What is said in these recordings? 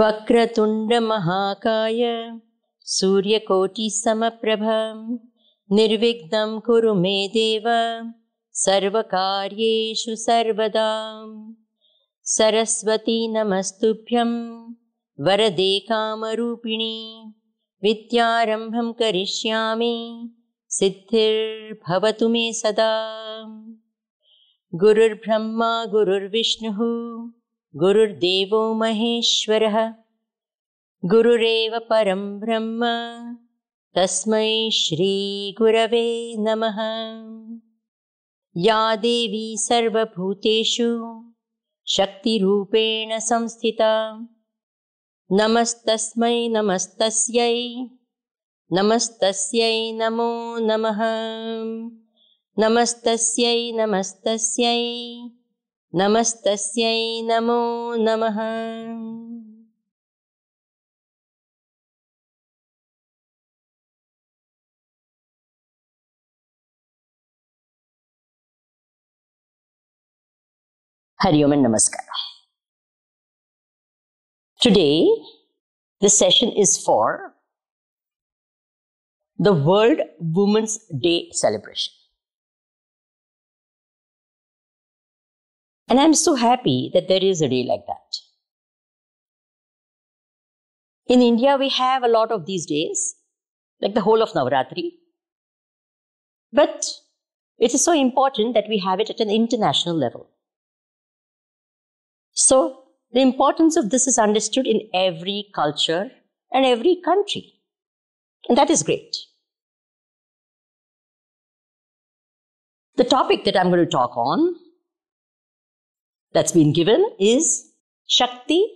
वक्रतुण्डमहाकाय सूर्यकोटिसमप्रभा निर्विघ्नं कुरु मे देव सर्वकार्येषु सर्वदा सरस्वती नमस्तुभ्यं वरदे कामरूपिणी विद्यारम्भं करिष्यामि सिद्धिर्भवतु मे सदा गुरुर्ब्रह्मा गुरुर्विष्णुः गुरुर्देवो महेश्वरः गुरुरेव परं ब्रह्म तस्मै श्रीगुरवे नमः या देवी सर्वभूतेषु शक्तिरूपेण संस्थिता नमस्तस्मै नमस्तस्यै नमस्तस्यै नमो नमः नमस्तस्यै नमस्तस्यै नमस्तस्यै नमो नमः Hariom and Namaskar. Today, the session is for the World Women's Day celebration. And I'm so happy that there is a day like that. In India, we have a lot of these days, like the whole of Navratri. But it is so important that we have it at an international level. So, the importance of this is understood in every culture and every country. And that is great. The topic that I'm going to talk on that's been given is Shakti,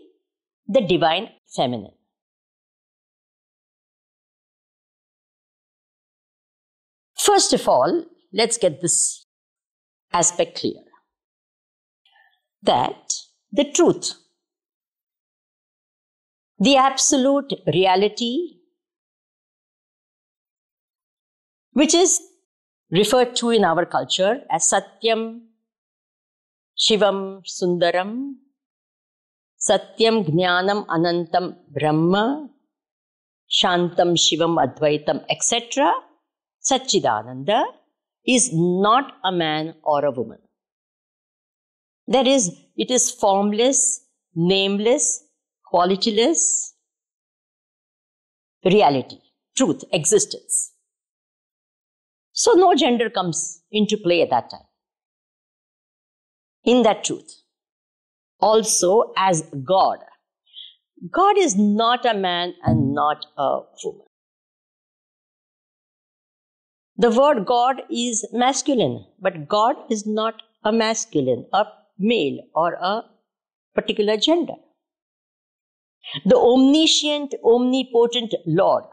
the divine feminine. First of all, let's get this aspect clear that the truth, the absolute reality, which is referred to in our culture as Satyam Shivam Sundaram, Satyam Gnanam Anantam Brahma, Shantam Shivam अद्वैतम etc. Satchidananda is not a man or a woman. That is, it is formless, nameless, qualityless reality, truth, existence. So no gender comes into play at that time in that truth. Also, as God. God is not a man and not a woman. The word God is masculine, but God is not a masculine, a male, or a particular gender. The omniscient, omnipotent Lord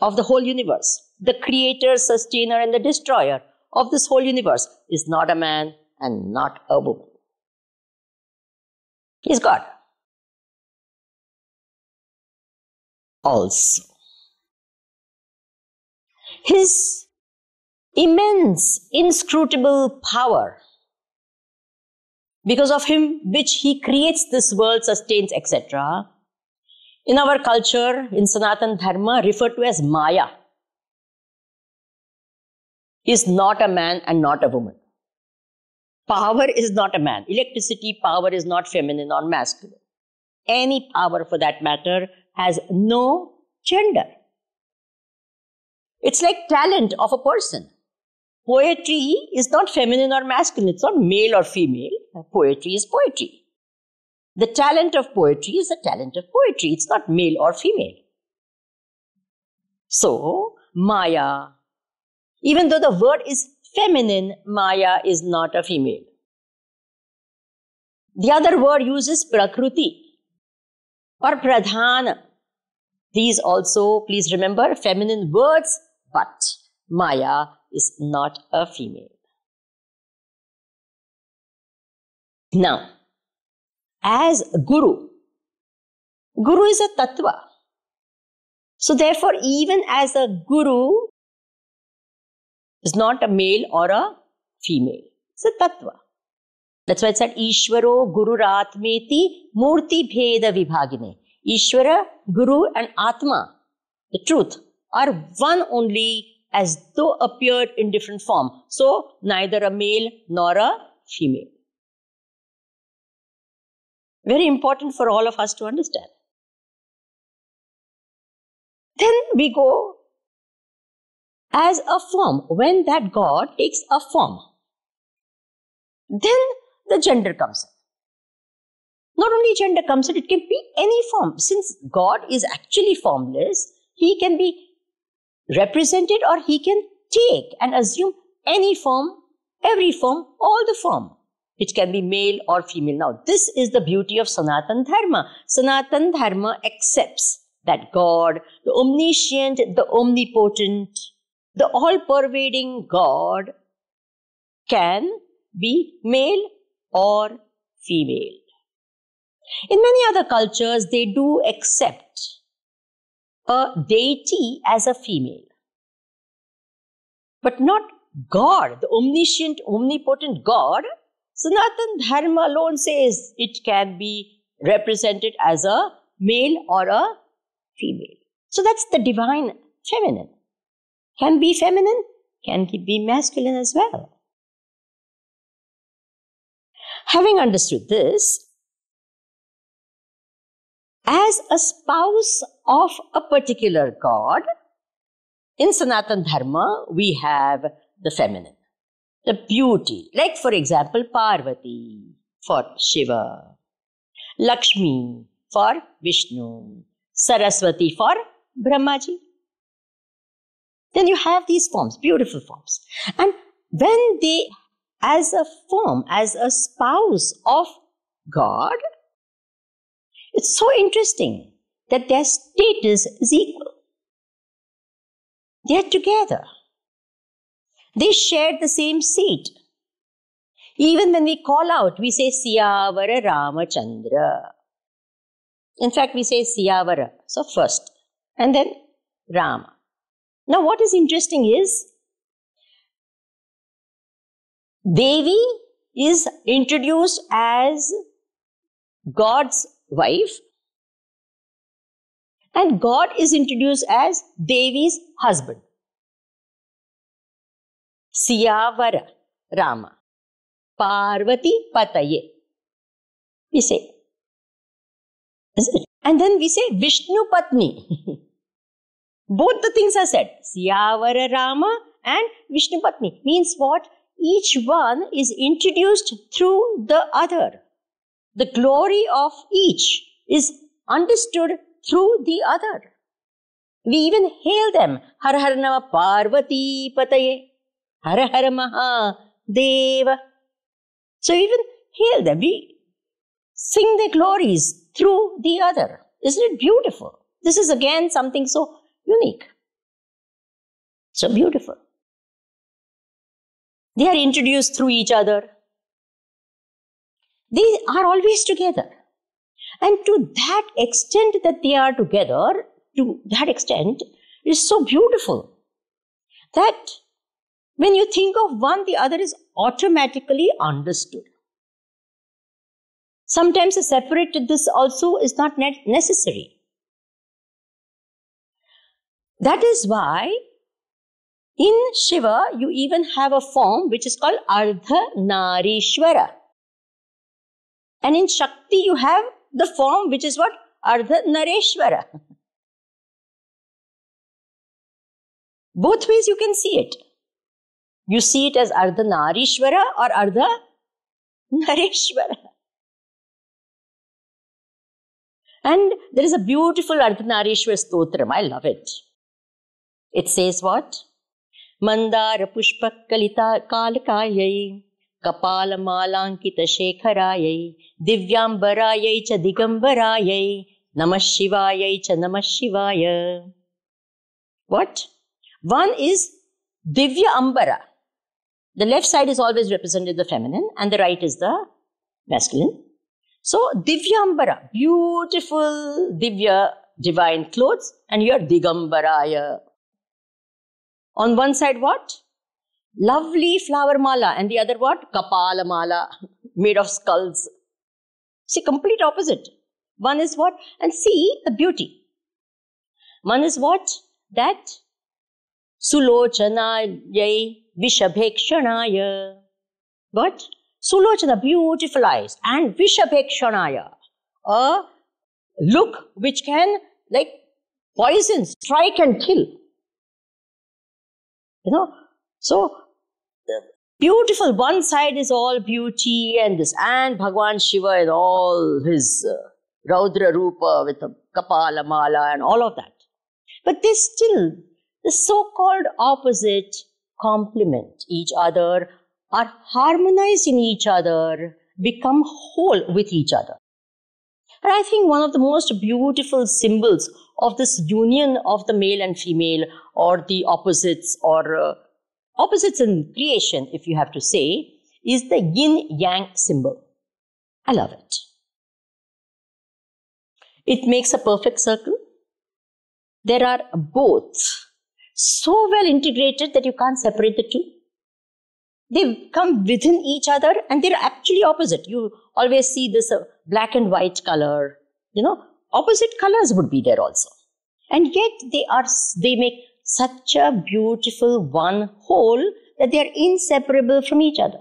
of the whole universe, the creator, sustainer, and the destroyer of this whole universe is not a man, and not a woman. He's God. Also, his immense, inscrutable power, because of him which he creates this world, sustains, etc., in our culture, in Sanatan Dharma, referred to as Maya, is not a man and not a woman. Power is not a man. Electricity power is not feminine or masculine. Any power for that matter has no gender. It's like talent of a person. Poetry is not feminine or masculine. It's not male or female. Poetry is poetry. The talent of poetry is the talent of poetry. It's not male or female. So, Maya, even though the word is feminine, Maya is not a female. The other word uses Prakruti or Pradhana. These also, please remember, feminine words, but Maya is not a female. Now, as Guru, Guru is a tattva. So, therefore, even as a Guru, is not a male or a female. It's a tattva. That's why it said "Ishwaro Guru Atmeti Murti Bheda Vibhagine. Ishvara, Guru and Atma, the truth, are one only as though appeared in different form. So neither a male nor a female. Very important for all of us to understand. Then we go as a form, when that God takes a form, then the gender comes in. Not only gender comes in, it can be any form. Since God is actually formless, he can be represented or he can take and assume any form, every form, all the form. It can be male or female. Now, this is the beauty of Sanatan Dharma. Sanatan Dharma accepts that God, the omniscient, the omnipotent, the all pervading God can be male or female. In many other cultures, they do accept a deity as a female, but not God, the omniscient, omnipotent God. Sanatan Dharma alone says it can be represented as a male or a female. So that's the divine feminine can be feminine, can be masculine as well. Having understood this, as a spouse of a particular god, in Sanatan Dharma, we have the feminine, the beauty, like for example, Parvati for Shiva, Lakshmi for Vishnu, Saraswati for Brahmaji. Then you have these forms, beautiful forms. And when they, as a form, as a spouse of God, it's so interesting that their status is equal. They're together. They shared the same seat. Even when we call out, we say Siyavara Ramachandra. In fact, we say Siyavara, so first, and then Rama. Now, what is interesting is Devi is introduced as God's wife, and God is introduced as Devi's husband. Siyavara Rama Parvati Pataye. We say. And then we say Vishnu Patni. Both the things are said. Siyavara Rama and Vishnupatni means what? Each one is introduced through the other. The glory of each is understood through the other. We even hail them. Har Har Nama Parvati Pataye. Har Har Maha Deva. So even hail them. We sing their glories through the other. Isn't it beautiful? This is again something so unique. So beautiful. They are introduced through each other. They are always together. And to that extent that they are together, to that extent, is so beautiful that when you think of one, the other is automatically understood. Sometimes a separate this also is not necessary. That is why in Shiva you even have a form which is called Ardha Narishwara. And in Shakti you have the form which is what? Ardha Nareshwara. Both ways you can see it. You see it as Ardha Narishwara or Ardha Nareshwara. And there is a beautiful Ardhanarishwar Stotram. I love it. It says what? Mandara Pushpak Kalita Kalakayai कपालमालाङ्कितशेखरायै दिव्याम्बरायै च दिगम्बरायै नमः शिवायै च नमः शिवाय What? One is Divya Ambara. The left side is always represented the feminine and the right is the masculine. So Divya Ambara, beautiful Divya divine clothes and you are Digambaraya, on one side, what? Lovely flower mala, and the other, what? Kapala mala, made of skulls. See, complete opposite. One is what? And see the beauty. One is what? That Sulochana Vishabhekshanaya. What? Sulochana, beautiful eyes, and Vishabhekshanaya. A look which can, like, poison, strike, and kill. You know? So, beautiful. One side is all beauty and this, and Bhagwan Shiva and all his uh, Raudra Rupa with the Kapala Mala and all of that. But they still, the so called opposite complement each other, are harmonized in each other, become whole with each other. And I think one of the most beautiful symbols of this union of the male and female or the opposites or uh, opposites in creation, if you have to say, is the yin yang symbol. I love it. It makes a perfect circle. There are both so well integrated that you can't separate the two. They come within each other and they're actually opposite. You always see this uh, black and white color, you know, opposite colors would be there also. And yet they are, they make such a beautiful one whole that they are inseparable from each other.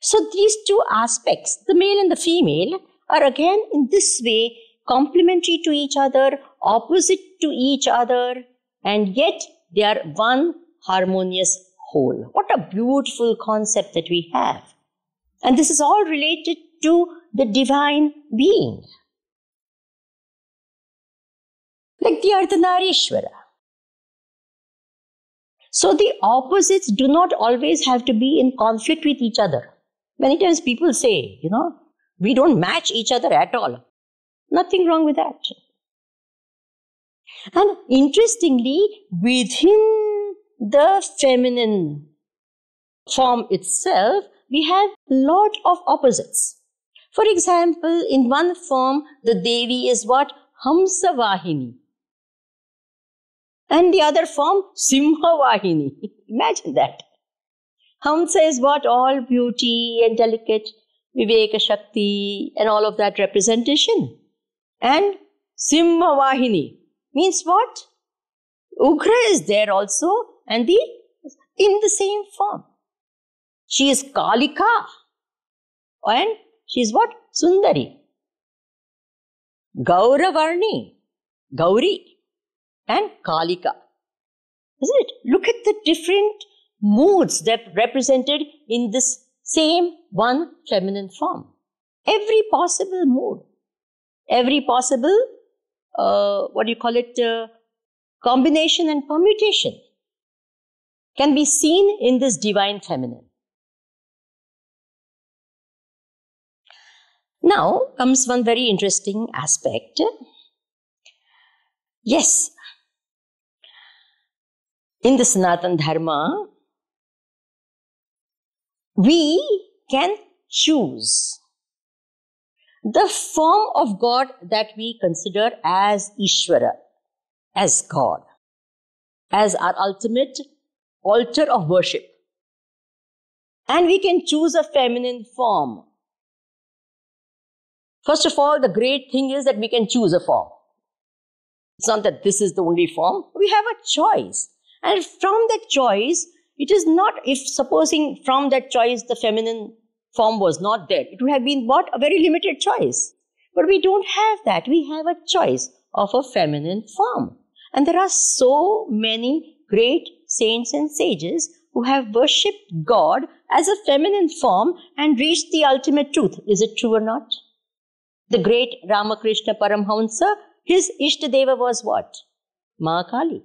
So these two aspects, the male and the female, are again in this way complementary to each other, opposite to each other, and yet they are one harmonious whole. What a beautiful concept that we have. And this is all related to the divine being. Like the Ardhanarishvara. So the opposites do not always have to be in conflict with each other. Many times people say, you know, we don't match each other at all. Nothing wrong with that. And interestingly, within the feminine form itself, we have lot of opposites. For example, in one form, the Devi is what? Hamsavahini. And the other form, Simhavahini. Imagine that. Hamsa is what? All beauty and delicate Viveka Shakti and all of that representation. And Simhavahini means what? Ugra is there also and the in the same form. She is Kalika and she is what? Sundari. Gauravarni, Gauri, and Kalika. Isn't it? Look at the different moods that are represented in this same one feminine form. Every possible mood, every possible, uh, what do you call it, uh, combination and permutation can be seen in this divine feminine. Now comes one very interesting aspect. Yes, in the Sanatan Dharma, we can choose the form of God that we consider as Ishvara, as God, as our ultimate altar of worship. And we can choose a feminine form First of all, the great thing is that we can choose a form. It's not that this is the only form. We have a choice. And from that choice, it is not if supposing from that choice the feminine form was not there, it would have been what? A very limited choice. But we don't have that. We have a choice of a feminine form. And there are so many great saints and sages who have worshipped God as a feminine form and reached the ultimate truth. Is it true or not? The great Ramakrishna Paramhansa, his Ishtadeva was what? Mahakali.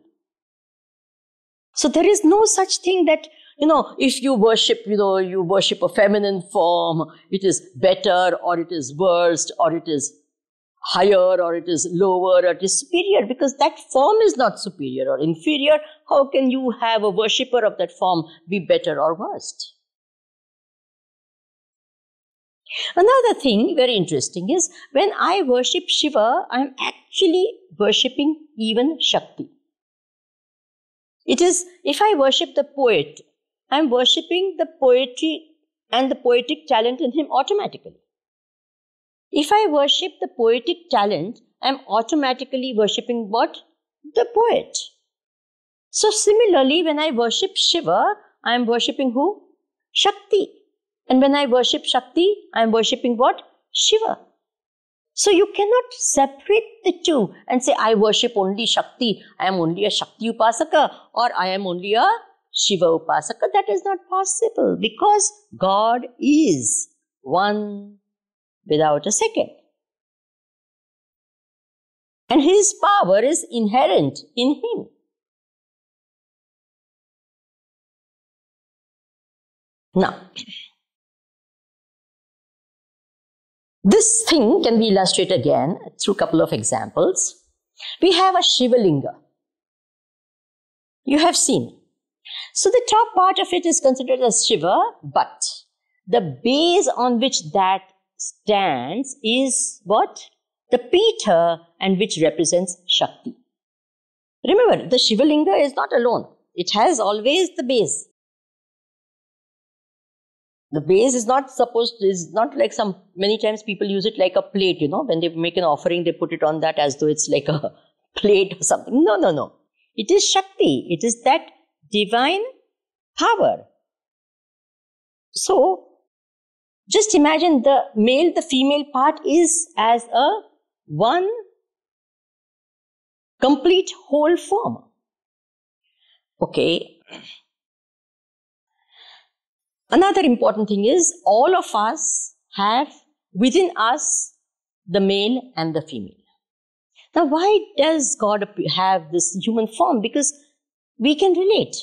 So there is no such thing that, you know, if you worship, you know, you worship a feminine form, it is better or it is worse or it is higher or it is lower or it is superior because that form is not superior or inferior. How can you have a worshipper of that form be better or worse? Another thing very interesting is when I worship Shiva, I am actually worshipping even Shakti. It is, if I worship the poet, I am worshipping the poetry and the poetic talent in him automatically. If I worship the poetic talent, I am automatically worshipping what? The poet. So, similarly, when I worship Shiva, I am worshipping who? Shakti. And when I worship Shakti, I am worshipping what? Shiva. So you cannot separate the two and say, I worship only Shakti, I am only a Shakti Upasaka, or I am only a Shiva Upasaka. That is not possible because God is one without a second. And his power is inherent in him. Now, This thing can be illustrated again through a couple of examples. We have a Shivalinga. You have seen. So the top part of it is considered as Shiva, but the base on which that stands is what? The pita, and which represents Shakti. Remember, the Shivalinga is not alone. It has always the base the base is not supposed is not like some many times people use it like a plate you know when they make an offering they put it on that as though it's like a plate or something no no no it is shakti it is that divine power so just imagine the male the female part is as a one complete whole form okay Another important thing is all of us have within us the male and the female. Now, why does God have this human form? Because we can relate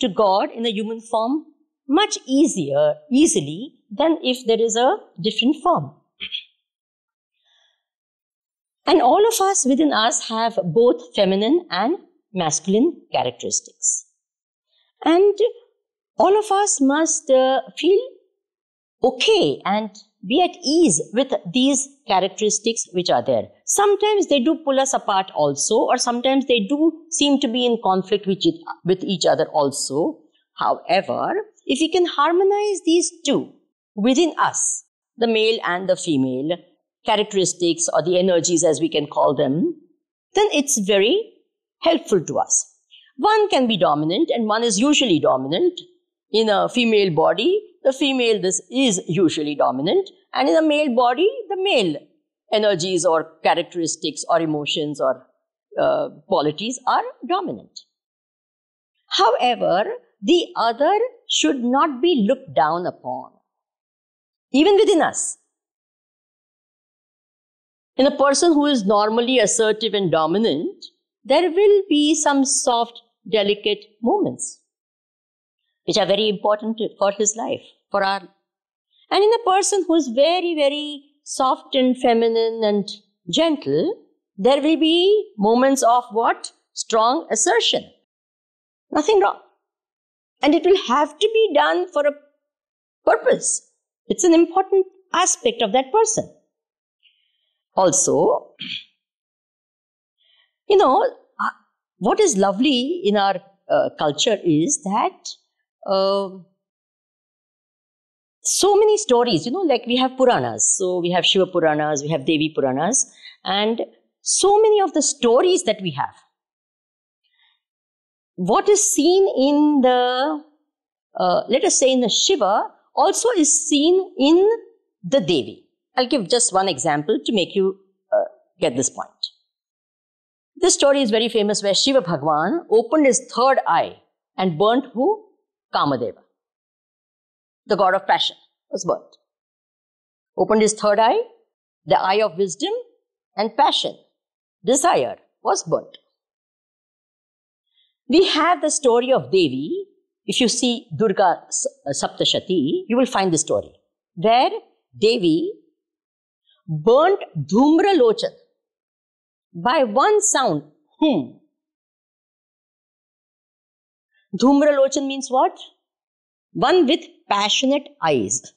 to God in a human form much easier, easily than if there is a different form. And all of us within us have both feminine and masculine characteristics. And all of us must uh, feel okay and be at ease with these characteristics which are there. Sometimes they do pull us apart also, or sometimes they do seem to be in conflict with, with each other also. However, if we can harmonize these two within us, the male and the female characteristics or the energies as we can call them, then it's very helpful to us. One can be dominant and one is usually dominant in a female body, the female this is usually dominant, and in a male body, the male energies or characteristics or emotions or uh, qualities are dominant. However, the other should not be looked down upon, even within us. In a person who is normally assertive and dominant, there will be some soft, delicate moments which are very important for his life, for our. And in a person who is very, very soft and feminine and gentle, there will be moments of what? Strong assertion. Nothing wrong. And it will have to be done for a purpose. It's an important aspect of that person. Also, you know, uh, what is lovely in our uh, culture is that um, so many stories, you know, like we have Puranas. So we have Shiva Puranas, we have Devi Puranas, and so many of the stories that we have. What is seen in the, uh, let us say in the Shiva, also is seen in the Devi. I'll give just one example to make you uh, get this point. This story is very famous where Shiva Bhagwan opened his third eye and burnt who? Kamadeva, the god of passion, was burnt. Opened his third eye, the eye of wisdom and passion, desire, was burnt. We have the story of Devi. If you see Durga uh, Saptashati, you will find the story where Devi burnt Dhumra Lochan by one sound, hmm, Dhumralochan means what? One with passionate eyes.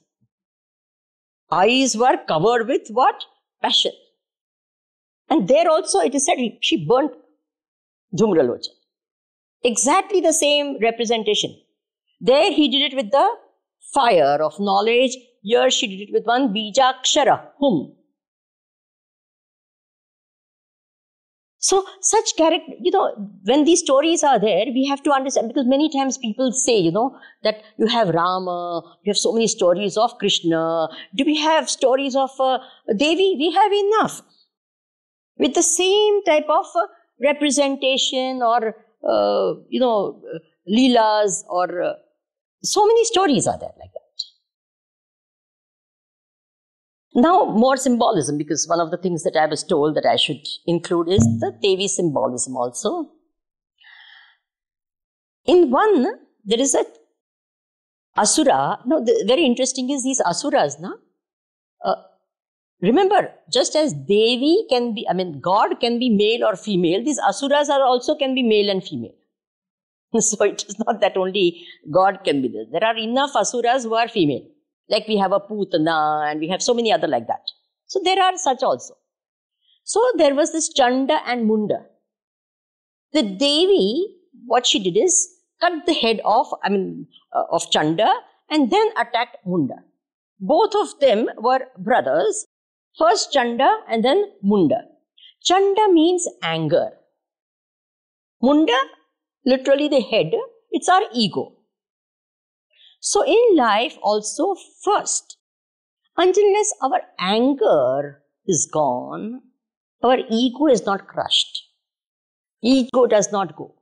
Eyes were covered with what? Passion. And there also it is said she burnt Dhumralochan. Exactly the same representation. There he did it with the fire of knowledge. Here she did it with one bijakshara, whom. So such character, you know, when these stories are there, we have to understand because many times people say, you know, that you have Rama, you have so many stories of Krishna. Do we have stories of uh, Devi? We have enough. With the same type of uh, representation or, uh, you know, uh, leelas or uh, so many stories are there like that. Now, more symbolism, because one of the things that I was told that I should include is the Devi symbolism also. In one, there is a asura. Now, the, very interesting is these asuras, na? Uh, remember, just as Devi can be, I mean, God can be male or female, these asuras are also can be male and female. so it is not that only God can be there. There are enough asuras who are female. Like we have a Putana and we have so many other like that. So there are such also. So there was this Chanda and Munda. The Devi, what she did is cut the head off, I mean, uh, of Chanda and then attacked Munda. Both of them were brothers. First Chanda and then Munda. Chanda means anger. Munda, literally the head, it's our ego. So in life also first, unless our anger is gone, our ego is not crushed. Ego does not go.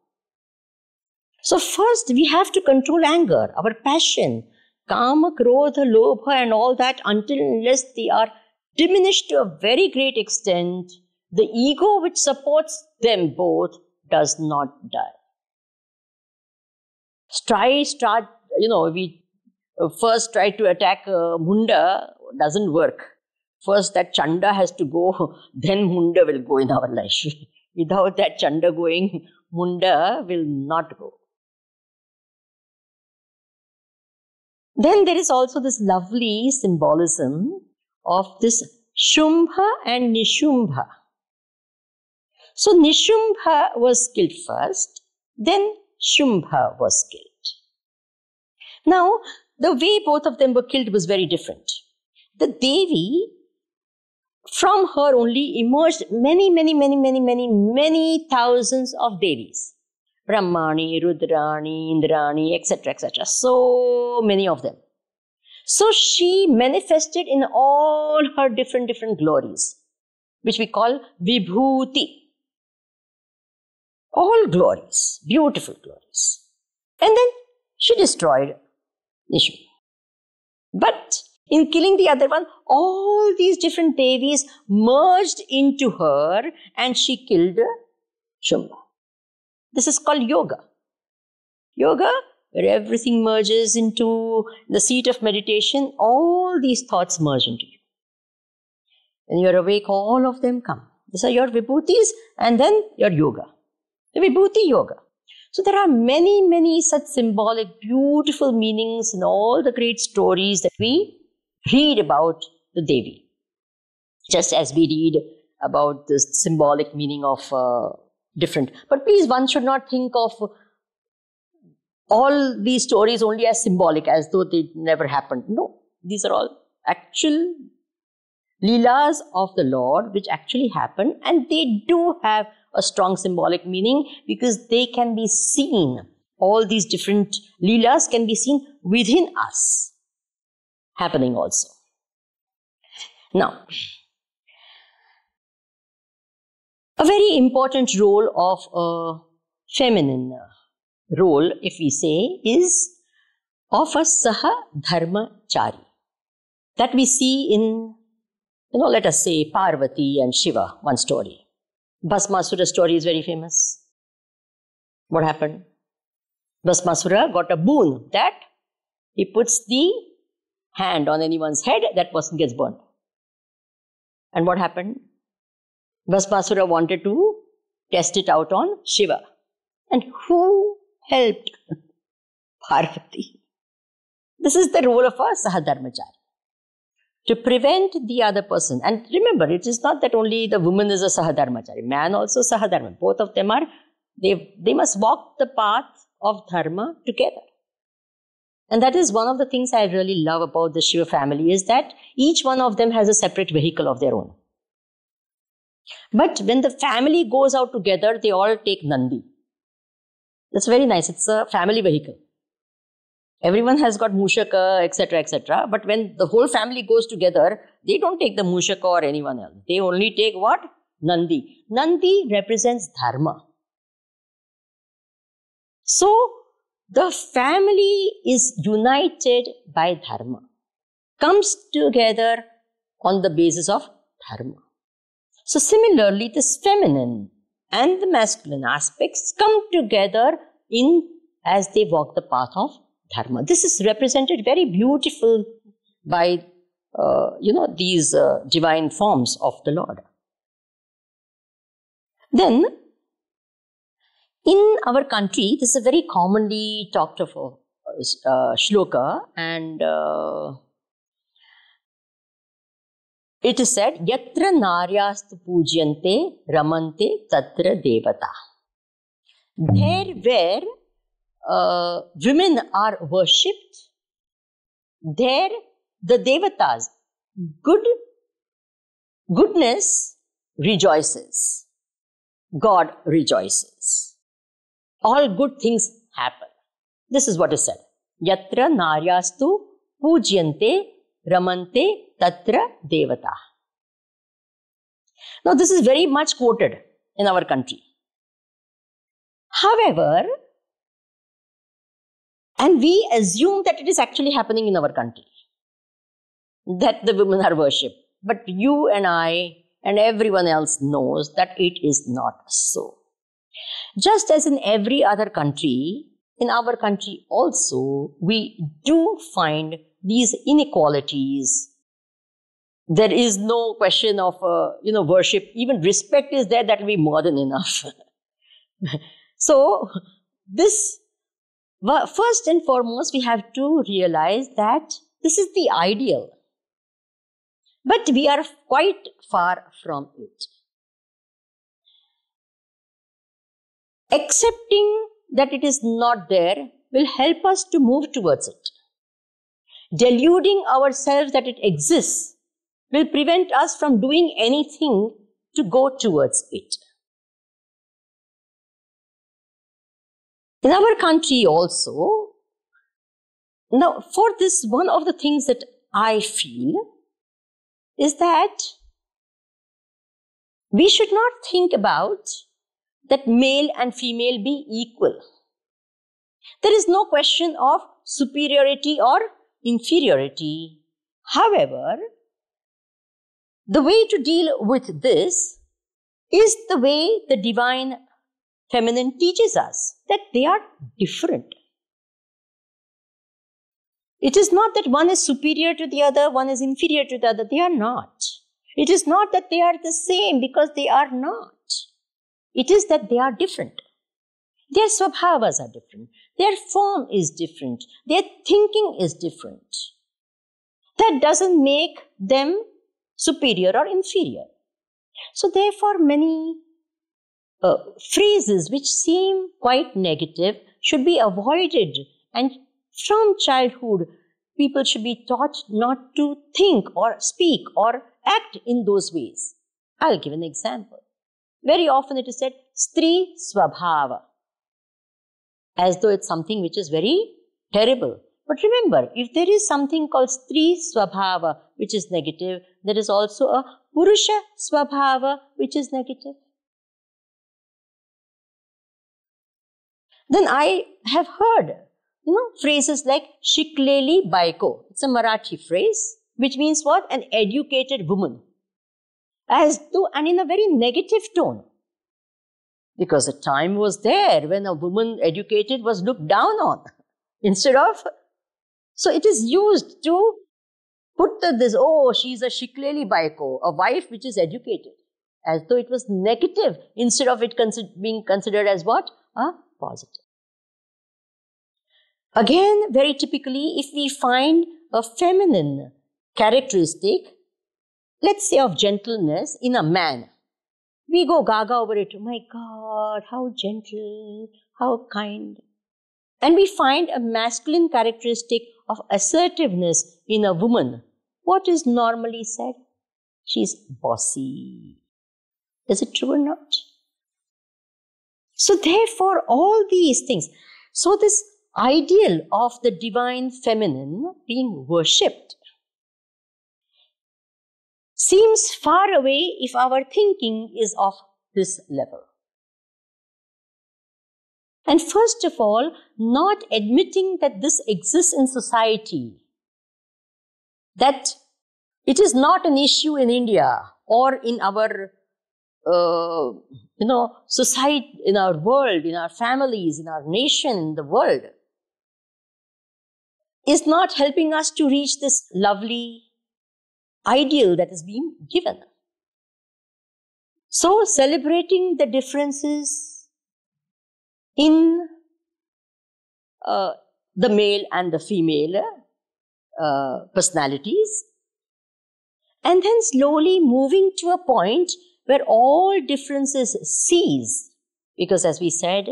So first we have to control anger, our passion, karma, krodha, lobha and all that until unless they are diminished to a very great extent, the ego which supports them both does not die. Try, start you know, we uh, first try to attack uh, Munda, doesn't work. First, that Chanda has to go, then Munda will go in our life. Without that Chanda going, Munda will not go. Then there is also this lovely symbolism of this Shumbha and Nishumbha. So Nishumbha was killed first, then Shumbha was killed. Now, the way both of them were killed was very different. The Devi, from her only emerged many, many, many, many, many, many thousands of Devis. Brahmani, Rudrani, Indrani, etc., etc. So many of them. So she manifested in all her different, different glories, which we call Vibhuti. All glories, beautiful glories. And then she destroyed issue. But in killing the other one, all these different devis merged into her and she killed Shumba. This is called yoga. Yoga, where everything merges into the seat of meditation, all these thoughts merge into you. When you are awake, all of them come. These are your vibhutis and then your yoga. The vibhuti yoga. So there are many, many such symbolic, beautiful meanings in all the great stories that we read about the Devi. Just as we read about the symbolic meaning of uh, different. But please, one should not think of all these stories only as symbolic, as though they never happened. No, these are all actual Leelas of the Lord, which actually happen, and they do have a strong symbolic meaning because they can be seen. All these different Leelas can be seen within us, happening also. Now, a very important role of a feminine role, if we say, is of a Saha Dharma Chari that we see in you know, let us say Parvati and Shiva, one story. Basmasura story is very famous. What happened? Basmasura got a boon that he puts the hand on anyone's head, that person gets burned. And what happened? Basmasura wanted to test it out on Shiva. And who helped? Parvati. This is the role of a Sahadharmachari to prevent the other person. And remember, it is not that only the woman is a Sahadharmachari, man also Sahadharma. Both of them are, they, they must walk the path of Dharma together. And that is one of the things I really love about the Shiva family is that each one of them has a separate vehicle of their own. But when the family goes out together, they all take Nandi. That's very nice. It's a family vehicle everyone has got mushaka, etc., etc. But when the whole family goes together, they don't take the mushaka or anyone else. They only take what? Nandi. Nandi represents dharma. So, the family is united by dharma, comes together on the basis of dharma. So, similarly, this feminine and the masculine aspects come together in as they walk the path of dharma. This is represented very beautiful by uh, you know these uh, divine forms of the Lord. Then, in our country, this is a very commonly talked of uh, shloka, and uh, it is said, "Yatra naryastu pujyante ramante tatra devata." There where uh, women are worshipped, there the devatas, good, goodness rejoices. God rejoices. All good things happen. This is what is said. Yatra naryastu pujyante ramante tatra devata. Now, this is very much quoted in our country. However, and we assume that it is actually happening in our country, that the women are worshipped. But you and I and everyone else knows that it is not so. Just as in every other country, in our country also, we do find these inequalities. There is no question of, uh, you know, worship. Even respect is there. That will be more than enough. so this but first and foremost, we have to realize that this is the ideal. But we are quite far from it. Accepting that it is not there will help us to move towards it. Deluding ourselves that it exists will prevent us from doing anything to go towards it. In our country also, now for this, one of the things that I feel is that we should not think about that male and female be equal. There is no question of superiority or inferiority. However, the way to deal with this is the way the divine feminine teaches us that they are different. It is not that one is superior to the other, one is inferior to the other. They are not. It is not that they are the same because they are not. It is that they are different. Their swabhavas are different. Their form is different. Their thinking is different. That doesn't make them superior or inferior. So, therefore, many uh, phrases which seem quite negative should be avoided. And from childhood, people should be taught not to think or speak or act in those ways. I'll give an example. Very often it is said, Stri Swabhava, as though it's something which is very terrible. But remember, if there is something called Stri Swabhava, which is negative, there is also a Purusha Swabhava, which is negative. then I have heard, you know, phrases like shikleli baiko. It's a Marathi phrase, which means what? An educated woman. As though, and in a very negative tone. Because a time was there when a woman educated was looked down on instead of. So it is used to put the, this, oh, she's a shikleli baiko, a wife which is educated, as though it was negative instead of it being considered as what? A positive. Again, very typically, if we find a feminine characteristic, let's say of gentleness in a man, we go gaga over it. Oh my God, how gentle, how kind. And we find a masculine characteristic of assertiveness in a woman. What is normally said? She's bossy. Is it true or not? So, therefore, all these things. So, this ideal of the divine feminine being worshipped seems far away if our thinking is of this level. And first of all, not admitting that this exists in society, that it is not an issue in India or in our uh, you know, society, in our world, in our families, in our nation, in the world, is not helping us to reach this lovely ideal that is being given. So, celebrating the differences in uh, the male and the female uh, personalities, and then slowly moving to a point where all differences cease, because as we said,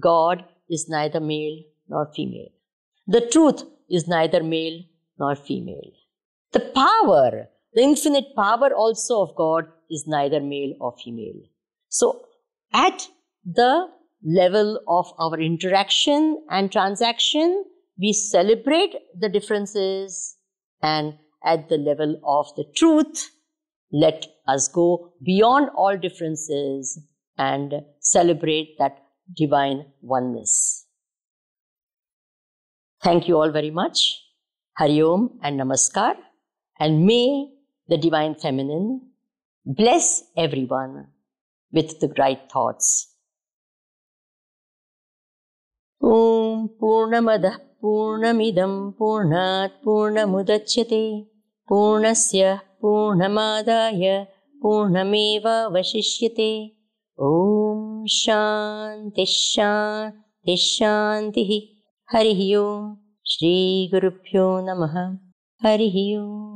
God is neither male nor female. The truth is neither male nor female. The power, the infinite power also of God is neither male or female. So at the level of our interaction and transaction, we celebrate the differences and at the level of the truth, let us go beyond all differences and celebrate that divine oneness. Thank you all very much. Hariom and Namaskar. And may the Divine Feminine bless everyone with the right thoughts. ॐ पूर्णमदः पूर्णमिदं पूर्णात् पूर्णमुदच्यते पूर्णस्य पूर्णमादाय वशिष्यते ॐ शान्तिशान्तिश्शान्तिः हरिः ओं श्रीगुरुभ्यो नमः हरिः ओम्